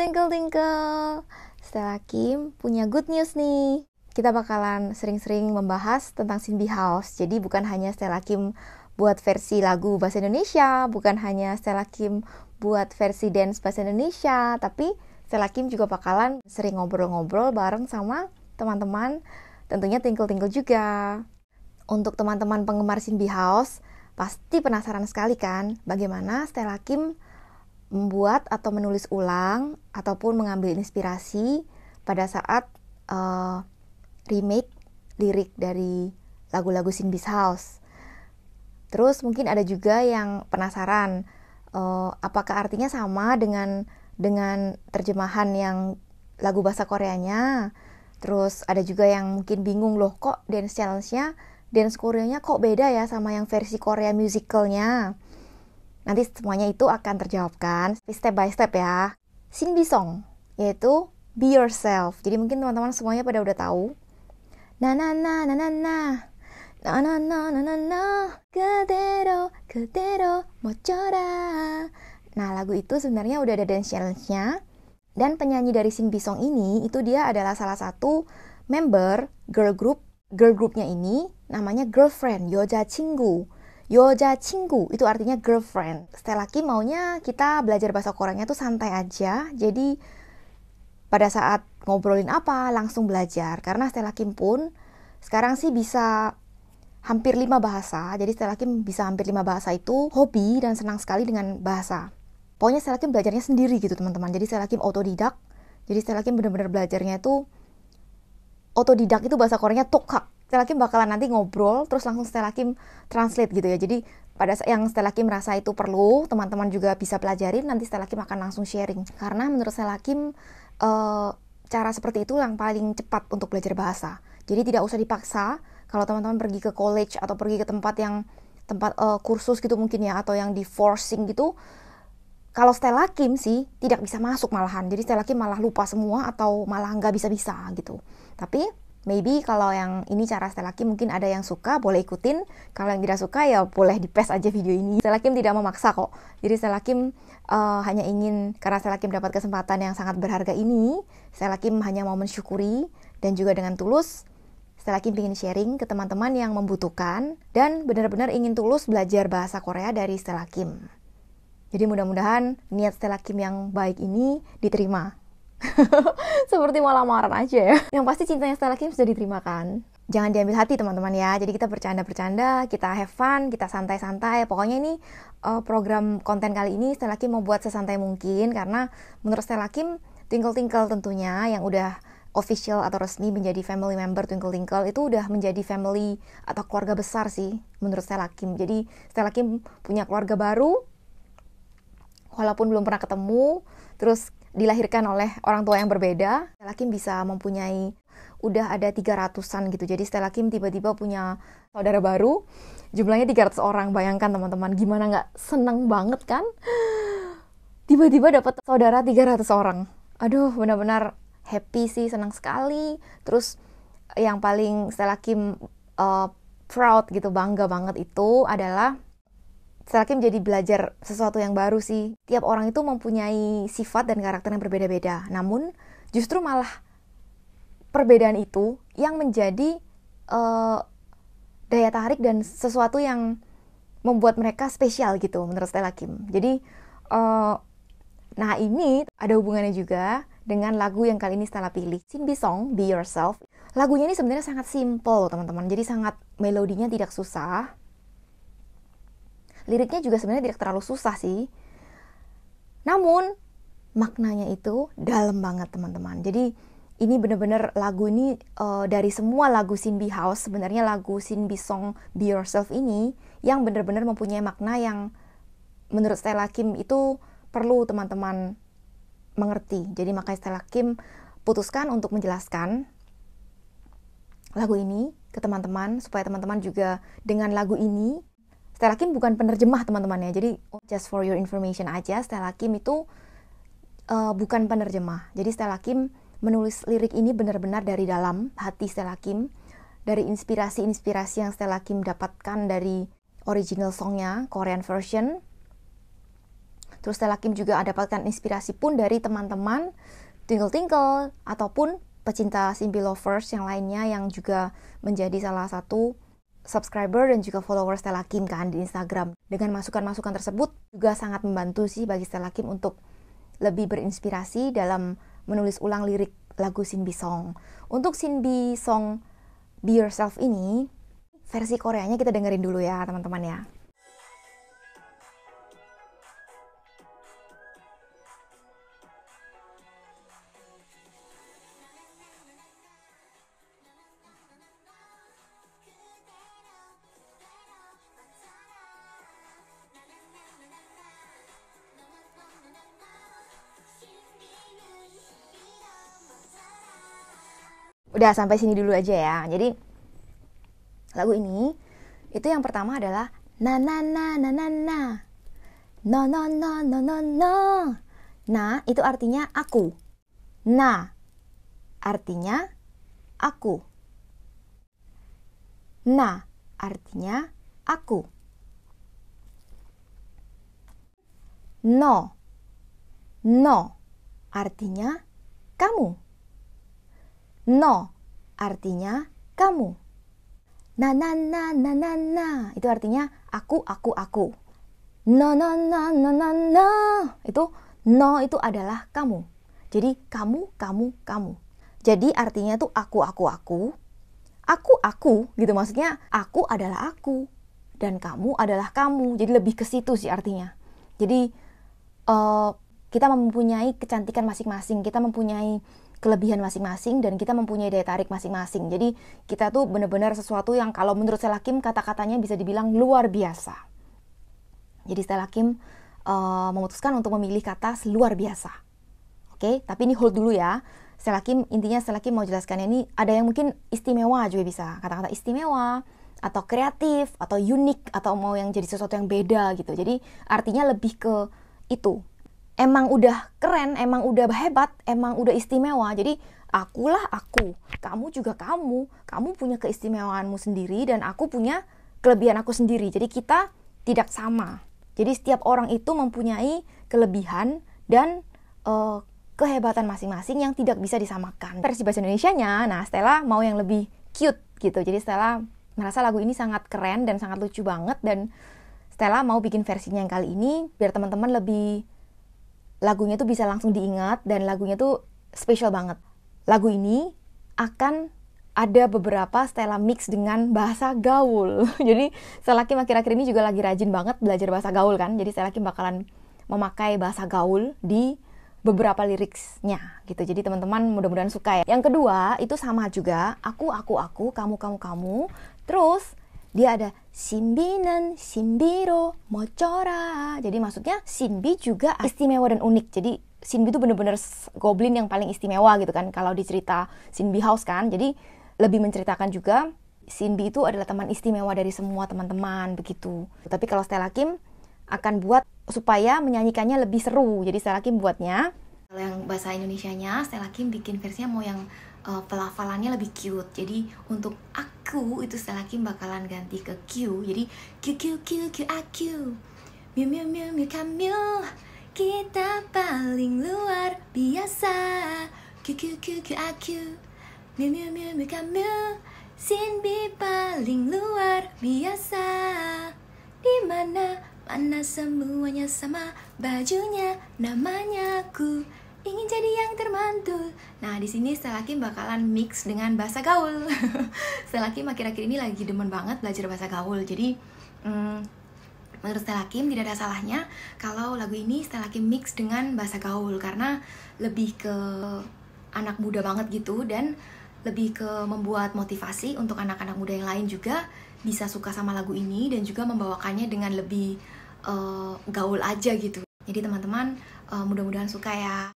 Twinkle Twinkle. Stella Kim punya good news nih. Kita bakalan sering-sering membahas tentang Simbi House. Jadi bukan hanya Stella Kim buat versi lagu bahasa Indonesia, bukan hanya Stella Kim buat versi dance bahasa Indonesia, tapi Stella Kim juga bakalan sering ngobrol-ngobrol bareng sama teman-teman, tentunya Twinkle-Twinkle juga. Untuk teman-teman penggemar Simbi House, pasti penasaran sekali kan bagaimana Stella Kim membuat atau menulis ulang ataupun mengambil inspirasi pada saat uh, remake lirik dari lagu-lagu Sinbis House. Terus mungkin ada juga yang penasaran uh, apakah artinya sama dengan dengan terjemahan yang lagu bahasa Koreanya. Terus ada juga yang mungkin bingung loh kok dance challenge-nya dance Koreanya kok beda ya sama yang versi Korea musicalnya. nya Nanti semuanya itu akan terjawabkan step by step ya. Sing Bisong yaitu be yourself. Jadi mungkin teman-teman semuanya pada udah tahu. Na na na na na na. Na na na na na na. Kedero, kedero, mochora. Nah, lagu itu sebenarnya udah ada dance challenge-nya. Dan penyanyi dari Sing Bisong ini, itu dia adalah salah satu member girl group girl groupnya ini namanya Girlfriend Yoja Chingu. Yoja Chingu itu artinya girlfriend. Setelah Kim maunya kita belajar bahasa Koreanya tuh santai aja. Jadi pada saat ngobrolin apa langsung belajar karena setelah Kim pun sekarang sih bisa hampir lima bahasa. Jadi setelah Kim bisa hampir lima bahasa itu hobi dan senang sekali dengan bahasa. Pokoknya setelah Kim belajarnya sendiri gitu teman-teman. Jadi setelah Kim autodidak. Jadi setelah Kim benar-benar belajarnya itu autodidak itu bahasa Koreanya tokak Stella Kim bakalan nanti ngobrol terus langsung Stella Kim translate gitu ya jadi pada yang Stella Kim merasa itu perlu teman-teman juga bisa pelajarin nanti Stella Kim akan langsung sharing karena menurut Stella Kim e, cara seperti itu yang paling cepat untuk belajar bahasa jadi tidak usah dipaksa kalau teman-teman pergi ke college atau pergi ke tempat yang tempat e, kursus gitu mungkin ya atau yang di forcing gitu kalau Stella Kim sih tidak bisa masuk malahan jadi Stella Kim malah lupa semua atau malah nggak bisa bisa gitu tapi maybe kalau yang ini cara Stelakim mungkin ada yang suka boleh ikutin kalau yang tidak suka ya boleh di paste aja video ini Stelakim tidak memaksa kok jadi Stelakim uh, eh, hanya ingin karena Stelakim dapat kesempatan yang sangat berharga ini Stelakim hanya mau mensyukuri dan juga dengan tulus Stelakim ingin sharing ke teman-teman yang membutuhkan dan benar-benar ingin tulus belajar bahasa Korea dari Stelakim. Jadi mudah-mudahan niat Stella Kim yang baik ini diterima seperti malam lamaran aja ya yang pasti cintanya Stella Kim sudah diterima kan jangan diambil hati teman-teman ya. Jadi kita bercanda-bercanda, kita have fun, kita santai-santai. Pokoknya ini uh, program konten kali ini Stella Kim mau buat sesantai mungkin karena menurut Stella Kim Twinkle Twinkle tentunya yang udah official atau resmi menjadi family member Twinkle Twinkle itu udah menjadi family atau keluarga besar sih menurut Stella Kim. Jadi Stella Kim punya keluarga baru walaupun belum pernah ketemu, terus dilahirkan oleh orang tua yang berbeda, Stella bisa mempunyai udah ada 300-an gitu. Jadi Stella tiba-tiba punya saudara baru, jumlahnya 300 orang. Bayangkan teman-teman, gimana nggak seneng banget kan? Tiba-tiba dapat saudara 300 orang. Aduh, benar-benar happy sih, senang sekali. Terus yang paling Stella Kim uh, proud gitu, bangga banget itu adalah Selagi menjadi belajar sesuatu yang baru sih. Tiap orang itu mempunyai sifat dan karakter yang berbeda-beda. Namun justru malah perbedaan itu yang menjadi uh, daya tarik dan sesuatu yang membuat mereka spesial gitu menurut Stella Kim. Jadi uh, nah ini ada hubungannya juga dengan lagu yang kali ini Stella pilih, Simbi Song Be Yourself. Lagunya ini sebenarnya sangat simple, teman-teman. Jadi sangat melodinya tidak susah liriknya juga sebenarnya tidak terlalu susah sih namun maknanya itu dalam banget teman-teman jadi ini benar-benar lagu ini uh, dari semua lagu Sinbi House sebenarnya lagu Sinbi Song Be Yourself ini yang benar-benar mempunyai makna yang menurut Stella Kim itu perlu teman-teman mengerti jadi makanya Stella Kim putuskan untuk menjelaskan lagu ini ke teman-teman supaya teman-teman juga dengan lagu ini Stelakim bukan penerjemah teman-teman ya. Jadi oh, just for your information aja, Stelakim itu uh, bukan penerjemah. Jadi Stelakim menulis lirik ini benar-benar dari dalam hati Stelakim, dari inspirasi-inspirasi yang Stelakim dapatkan dari original songnya Korean version. Terus Stelakim juga dapatkan inspirasi pun dari teman-teman Twinkle Twinkle ataupun pecinta Simple Lovers yang lainnya yang juga menjadi salah satu subscriber dan juga follower Stella Kim kan di Instagram. Dengan masukan-masukan tersebut juga sangat membantu sih bagi Stella Kim untuk lebih berinspirasi dalam menulis ulang lirik lagu Sinbi Song. Untuk Sinbi Song Be Yourself ini, versi Koreanya kita dengerin dulu ya teman-teman ya. udah sampai sini dulu aja ya jadi lagu ini itu yang pertama adalah na na na na na na no no no no no no nah itu artinya aku na artinya aku na artinya aku no no artinya kamu No artinya kamu. Na na na na na na itu artinya aku aku aku. No no no no no no itu no itu adalah kamu. Jadi kamu kamu kamu. Jadi artinya tuh aku aku aku. Aku aku gitu maksudnya aku adalah aku dan kamu adalah kamu. Jadi lebih ke situ sih artinya. Jadi uh, kita mempunyai kecantikan masing-masing, kita mempunyai kelebihan masing-masing dan kita mempunyai daya tarik masing-masing. Jadi kita tuh benar-benar sesuatu yang kalau menurut Stella Kim kata-katanya bisa dibilang luar biasa. Jadi Stella Kim uh, memutuskan untuk memilih kata luar biasa. Oke, okay? tapi ini hold dulu ya. Stella Kim intinya Stella Kim mau jelaskan ini ada yang mungkin istimewa juga bisa kata-kata istimewa atau kreatif atau unik atau mau yang jadi sesuatu yang beda gitu. Jadi artinya lebih ke itu emang udah keren, emang udah hebat, emang udah istimewa. Jadi akulah aku, kamu juga kamu, kamu punya keistimewaanmu sendiri dan aku punya kelebihan aku sendiri. Jadi kita tidak sama. Jadi setiap orang itu mempunyai kelebihan dan uh, kehebatan masing-masing yang tidak bisa disamakan. Versi bahasa Indonesia-nya, nah Stella mau yang lebih cute gitu. Jadi Stella merasa lagu ini sangat keren dan sangat lucu banget dan Stella mau bikin versinya yang kali ini biar teman-teman lebih lagunya tuh bisa langsung diingat dan lagunya tuh spesial banget. Lagu ini akan ada beberapa Stella mix dengan bahasa gaul. Jadi Stella akhir-akhir ini juga lagi rajin banget belajar bahasa gaul kan. Jadi Stella bakalan memakai bahasa gaul di beberapa liriknya gitu. Jadi teman-teman mudah-mudahan suka ya. Yang kedua itu sama juga aku aku aku kamu kamu kamu. Terus dia ada simbinan, simbiro, mocora. Jadi maksudnya simbi juga istimewa dan unik. Jadi Simbi itu bener-bener goblin yang paling istimewa gitu kan kalau dicerita cerita House kan jadi lebih menceritakan juga Simbi itu adalah teman istimewa dari semua teman-teman begitu tapi kalau Stella Kim akan buat supaya menyanyikannya lebih seru jadi Stella Kim buatnya kalau yang bahasa Indonesia-nya Stella Kim bikin versinya mau yang uh, pelafalannya lebih cute jadi untuk aku ku itu kim bakalan ganti ke Q jadi Q Q Q Q A Q Miu miu miu miu kamiu kita paling luar biasa Q Q Q Q A Q Miu miu miu miu kamiu Sinbi paling luar biasa di mana mana semuanya sama bajunya namanya ku ingin jadi yang termantul Nah, di sini Selaki bakalan mix dengan bahasa gaul. Selaki akhir-akhir ini lagi demen banget belajar bahasa gaul. Jadi, hmm, menurut Stella Kim tidak ada salahnya kalau lagu ini Stella Kim mix dengan bahasa gaul karena lebih ke anak muda banget gitu dan lebih ke membuat motivasi untuk anak-anak muda yang lain juga bisa suka sama lagu ini dan juga membawakannya dengan lebih uh, gaul aja gitu. Jadi teman-teman uh, mudah-mudahan suka ya.